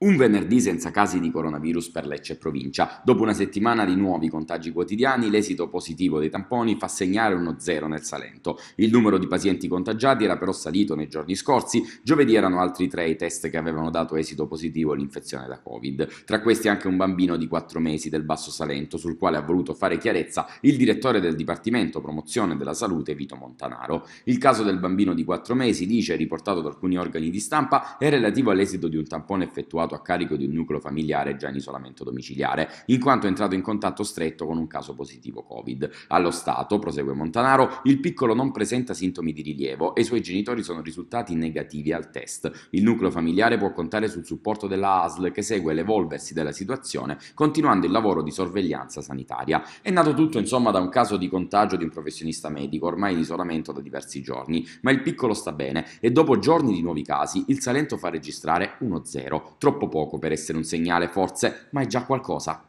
Un venerdì senza casi di coronavirus per Lecce e provincia. Dopo una settimana di nuovi contagi quotidiani, l'esito positivo dei tamponi fa segnare uno zero nel Salento. Il numero di pazienti contagiati era però salito nei giorni scorsi. Giovedì erano altri tre i test che avevano dato esito positivo all'infezione da Covid. Tra questi anche un bambino di 4 mesi del Basso Salento, sul quale ha voluto fare chiarezza il direttore del Dipartimento Promozione della Salute, Vito Montanaro. Il caso del bambino di 4 mesi, dice, riportato da alcuni organi di stampa, è relativo all'esito di un tampone effettuato trovato a carico di un nucleo familiare già in isolamento domiciliare, in quanto è entrato in contatto stretto con un caso positivo Covid. Allo stato, prosegue Montanaro, il piccolo non presenta sintomi di rilievo e i suoi genitori sono risultati negativi al test. Il nucleo familiare può contare sul supporto della ASL che segue l'evolversi della situazione, continuando il lavoro di sorveglianza sanitaria. È nato tutto, insomma, da un caso di contagio di un professionista medico, ormai in isolamento da diversi giorni, ma il piccolo sta bene e dopo giorni di nuovi casi il Salento fa registrare 1-0, troppo troppo poco per essere un segnale forse, ma è già qualcosa.